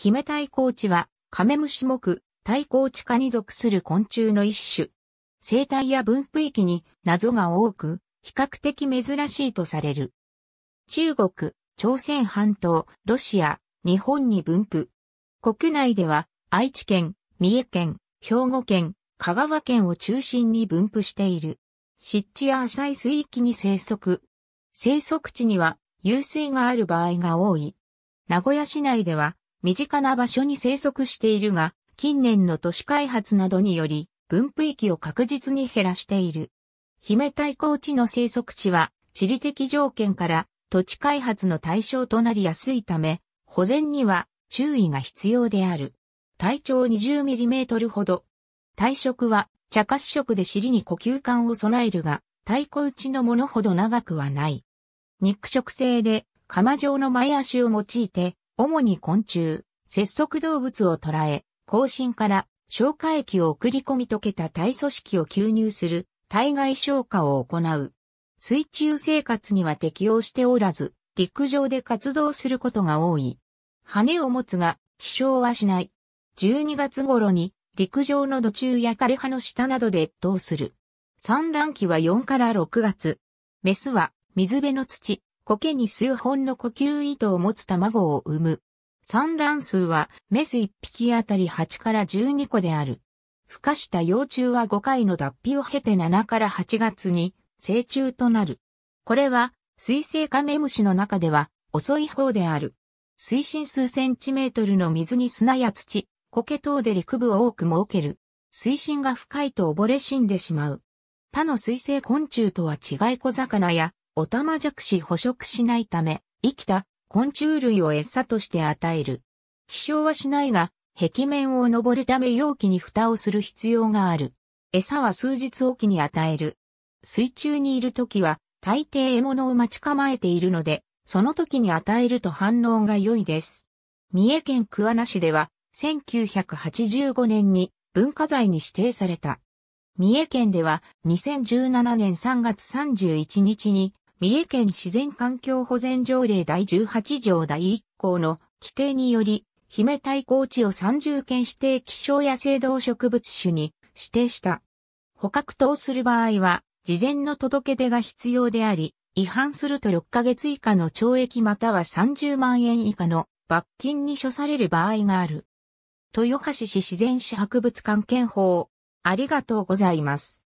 姫大高地は、カメムシ目、大高地科に属する昆虫の一種。生態や分布域に謎が多く、比較的珍しいとされる。中国、朝鮮半島、ロシア、日本に分布。国内では、愛知県、三重県、兵庫県、香川県を中心に分布している。湿地や浅い水域に生息。生息地には、湧水がある場合が多い。名古屋市内では、身近な場所に生息しているが、近年の都市開発などにより、分布域を確実に減らしている。姫太ウ地の生息地は、地理的条件から土地開発の対象となりやすいため、保全には注意が必要である。体長2 0トルほど。体色は茶褐色で尻に呼吸管を備えるが、太鼓打ちのものほど長くはない。肉食性で、釜状の前足を用いて、主に昆虫、節足動物を捕らえ、後進から消化液を送り込み溶けた体組織を吸入する体外消化を行う。水中生活には適応しておらず、陸上で活動することが多い。羽を持つが、飛翔はしない。12月頃に陸上の土中や枯葉の下などで越冬する。産卵期は4から6月。メスは水辺の土、苔に数本の呼吸糸を持つ卵を産む。産卵数はメス1匹あたり8から12個である。孵化した幼虫は5回の脱皮を経て7から8月に成虫となる。これは水生カメムシの中では遅い方である。水深数センチメートルの水に砂や土、苔等で陸部を多く設ける。水深が深いと溺れ死んでしまう。他の水生昆虫とは違い小魚やオタマジャクシ捕食しないため、生きた昆虫類を餌として与える。飛翔はしないが、壁面を登るため容器に蓋をする必要がある。餌は数日おきに与える。水中にいる時は、大抵獲物を待ち構えているので、その時に与えると反応が良いです。三重県桑名市では、1985年に文化財に指定された。三重県では2017年3月31日に三重県自然環境保全条例第18条第1項の規定により、姫対抗地を30県指定希少野生動植物種に指定した。捕獲等する場合は、事前の届け出が必要であり、違反すると6ヶ月以下の懲役または30万円以下の罰金に処される場合がある。豊橋市自然史博物館憲法。ありがとうございます。